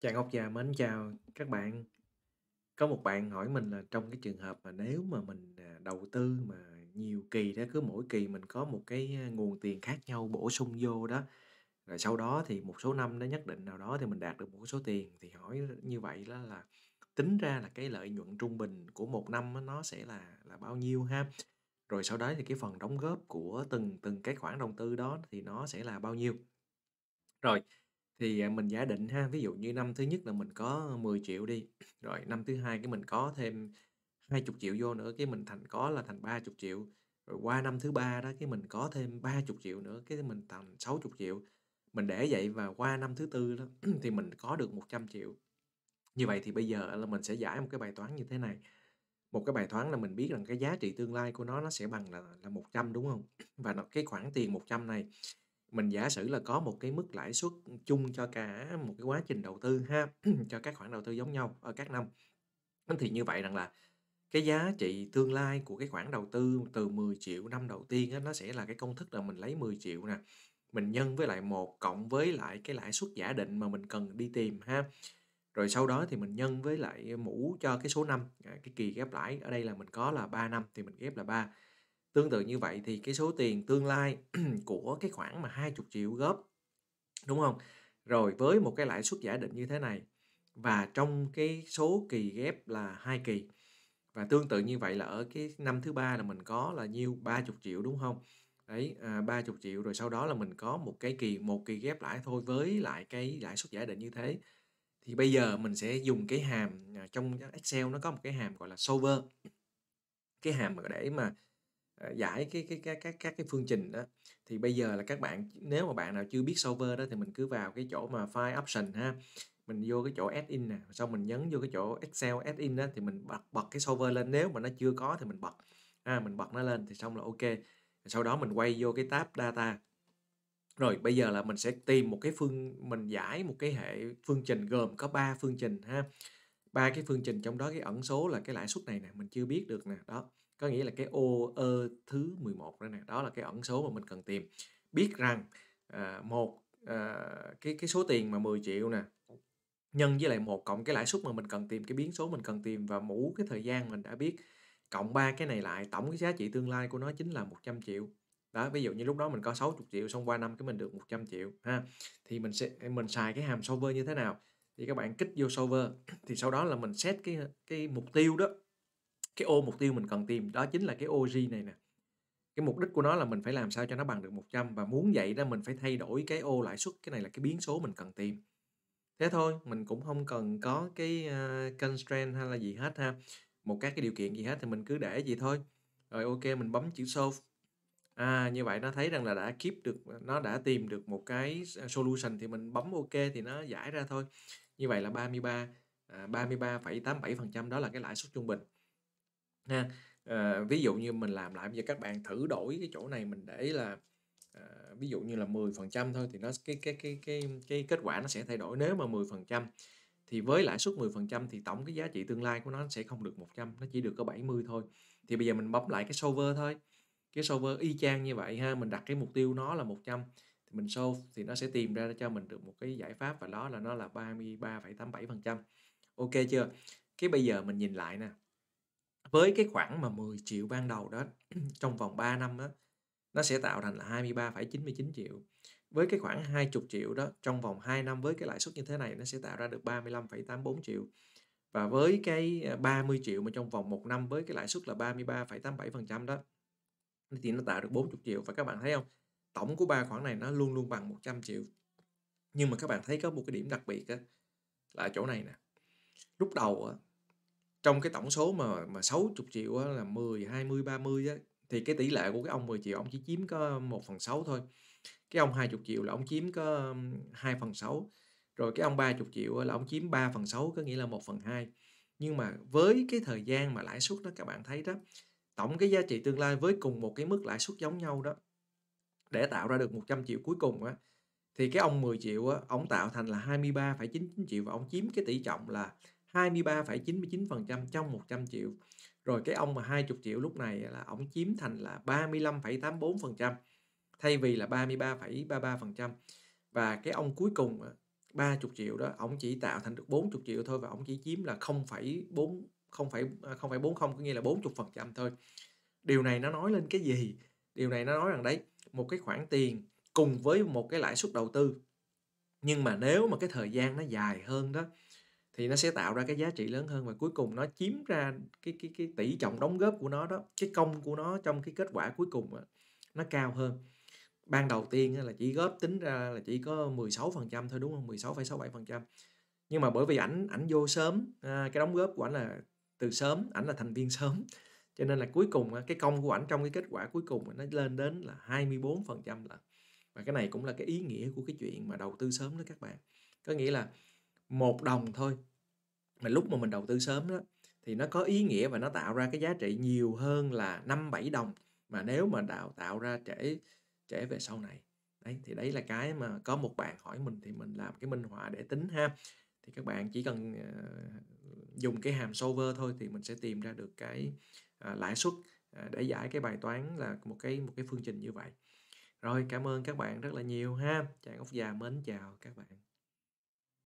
Chàng Ngọc Trà, mến chào các bạn. Có một bạn hỏi mình là trong cái trường hợp mà nếu mà mình, à, đầu tư mà nhiều kỳ đó, cứ mỗi kỳ mình có một cái, à, nguồn tiền khác nhau bổ sung vô đó, rồi sau đó thì một số năm nó nhất định nào đó thì mình đạt được một số tiền, thì hỏi như vậy đó là tính ra là cái lợi nhuận trung bình của một năm nó sẽ là là bao nhiêu ha? Rồi sau đó thì cái phần đóng góp của từng từng cái khoản đầu tư đó thì nó sẽ là bao nhiêu? Rồi. Thì, à, mình giả định ha, ví dụ như năm thứ nhất là mình có 10 triệu đi, rồi năm thứ hai cái mình có thêm 20.000.000 vô nữa, cái mình thành có là thành 30.000.000, rồi qua năm thứ ba đó, cái mình có thêm 30.000.000 nữa, cái mình thành 60.000.000. Mình để vậy và qua năm thứ tư đó thì mình có được 100.000.000. Như vậy thì bây giờ là mình sẽ giải một cái bài toán như thế này. Một cái bài toán là mình biết rằng cái giá trị tương lai của nó nó sẽ bằng là là 100, đúng không Và nó cái khoản tiền 100 này mình giả sử là có một cái mức lãi suất chung cho cả một cái quá trình đầu tư ha cho các khoản đầu tư giống nhau ở các năm thì như vậy rằng là cái giá trị tương lai của cái khoản đầu tư từ 10 triệu năm đầu tiên á, nó sẽ là cái công thức là mình lấy 10 triệu nè mình nhân với lại một cộng với lại cái lãi suất giả định mà mình cần đi tìm ha rồi sau đó thì mình nhân với lại mũ cho cái số năm à, cái kỳ ghép lãi ở đây là mình có là 3 năm thì mình ghép là 3 Tương tự như vậy thì cái số tiền tương lai của cái khoản mà 20 triệu góp đúng không? Rồi với một cái lãi suất giả định như thế này và trong cái số kỳ ghép là hai kỳ và tương tự như vậy là ở cái năm thứ ba là mình có là nhiêu 30 triệu đúng không? Đấy à, 30 triệu rồi sau đó là mình có một cái kỳ một kỳ ghép lãi thôi với lại cái lãi suất giả định như thế. Thì bây giờ mình sẽ dùng cái hàm à, trong Excel nó có một cái hàm gọi là solver. Cái hàm mà để mà Ờ, giải cái cái các các các cái phương trình đó thì bây giờ là các bạn nếu mà bạn nào chưa biết solver đó thì mình cứ vào cái chỗ mà file option ha mình vô cái chỗ add in nè xong mình nhấn vô cái chỗ excel add in đó thì mình bật bật cái solver lên nếu mà nó chưa có thì mình bật ha à, mình bật nó lên thì xong là ok sau đó mình quay vô cái tab data rồi bây giờ là mình sẽ tìm một cái phương mình giải một cái hệ phương trình gồm có 3 phương trình ha ba cái phương trình trong đó cái ẩn số là cái lãi suất này nè mình chưa biết được nè đó có nghĩa là cái ô ơ thứ 11 đó nè đó là cái ẩn số mà mình cần tìm biết rằng à, một à, cái cái số tiền mà 10 triệu nè nhân với lại một cộng cái lãi suất mà mình cần tìm cái biến số mình cần tìm và mũ cái thời gian mình đã biết cộng ba cái này lại tổng cái giá trị tương lai của nó chính là 100 triệu đó ví dụ như lúc đó mình có 60 triệu xong qua năm cái mình được 100 triệu ha thì mình sẽ mình xài cái hàm solver như thế nào thì các bạn kích vô solver thì sau đó là mình set cái cái mục tiêu đó cái ô mục tiêu mình cần tìm đó chính là cái OG này nè cái mục đích của nó là mình phải làm sao cho nó bằng được 100 và muốn vậy đó mình phải thay đổi cái ô lãi suất cái này là cái biến số mình cần tìm thế thôi mình cũng không cần có cái ờ, constraint hay là gì hết ha một các cái điều kiện gì hết thì mình cứ để vậy thôi rồi ok mình bấm chữ solve à như vậy nó thấy rằng là đã keep được nó đã tìm được một cái ờ, solution thì mình bấm ok thì nó giải ra thôi như vậy là 33 33,87% à, đó là cái lãi suất trung bình ha à, ví dụ như mình làm lại bây giờ các bạn thử đổi cái chỗ này mình để là à, ví dụ như là 10% thôi thì nó cái cái cái cái cái kết quả nó sẽ thay đổi nếu mà 10% thì với lãi suất 10% thì tổng cái giá trị tương lai của nó sẽ không được 100 nó chỉ được có 70 thôi thì bây giờ mình bấm lại cái solver thôi cái solver y chang như vậy ha mình đặt cái mục tiêu nó là 100 thì mình solve thì nó sẽ tìm ra cho mình được một cái giải pháp và đó là nó là 33,87%. Ok chưa? Cái bây giờ mình nhìn lại nè. Với cái khoản mà 10 triệu ban đầu đó trong vòng 3 năm đó, nó sẽ tạo thành là 23,99 triệu. Với cái khoảng 20 triệu đó trong vòng 2 năm với cái lãi suất như thế này nó sẽ tạo ra được 35,84 triệu. Và với cái 30 à, triệu mà trong vòng 1 năm với cái lãi suất là 33,87% đó thì nó tạo được 40 triệu và các bạn thấy không? tổng của ba khoản này nó luôn luôn bằng 100 triệu nhưng mà các bạn thấy có một cái điểm đặc biệt á, là chỗ này nè lúc đầu á, trong cái tổng số mà mà 60 triệu á, là 10 20 30 á, thì cái tỷ lệ của cái ông 10 triệu ông chỉ chiếm có 1 phần 6 thôi cái ông 20 triệu là ông chiếm có 2 phần 6 rồi cái ông 30 triệu là ông chiếm 3 phần 6 có nghĩa là 1 phần 2 nhưng mà với cái thời gian mà lãi suất đó các bạn thấy đó tổng cái giá trị tương lai với cùng một cái mức lãi suất giống nhau đó để tạo ra được 100 triệu cuối cùng á thì cái ông 10 triệu á ông tạo thành là 23,99 triệu và ông chiếm cái tỷ trọng là 23,99% trong 100 triệu. Rồi cái ông mà 20 triệu lúc này là ông chiếm thành là 35,84% thay vì là 33,33%. Và cái ông cuối cùng 30 triệu đó ông chỉ tạo thành được 40 triệu thôi và ông chỉ chiếm là 0,4 0,40 à, có nghĩa là 40% thôi. Điều này nó nói lên cái gì? điều này nó nói rằng đấy một cái khoản tiền cùng với một cái lãi suất đầu tư nhưng mà nếu mà cái thời gian nó dài hơn đó thì nó sẽ tạo ra cái giá trị lớn hơn và cuối cùng nó chiếm ra cái cái cái tỷ trọng đóng góp của nó đó cái công của nó trong cái kết quả cuối cùng đó, nó cao hơn ban đầu tiên là chỉ góp tính ra là chỉ có 16 thôi đúng không 16,67 nhưng mà bởi vì ảnh ảnh vô sớm à, cái đóng góp của ảnh là từ sớm ảnh là thành viên sớm cho nên là cuối cùng cái công của ảnh trong cái kết quả cuối cùng nó lên đến là 24 phần trăm lận và cái này cũng là cái ý nghĩa của cái chuyện mà đầu tư sớm đó các bạn có nghĩa là một đồng thôi mà lúc mà mình đầu tư sớm đó thì nó có ý nghĩa và nó tạo ra cái giá trị nhiều hơn là 5 7 đồng mà nếu mà đào tạo ra trễ trễ về sau này. Đấy thì đấy là cái mà có một bạn hỏi mình thì mình làm cái minh họa để tính ha. Thì các bạn chỉ cần uh, dùng cái hàm solver thôi thì mình sẽ tìm ra được cái À, lãi suất à, để giải cái bài toán là một cái một cái phương trình như vậy rồi cảm ơn các bạn rất là nhiều ha chàng ốc già mến chào các bạn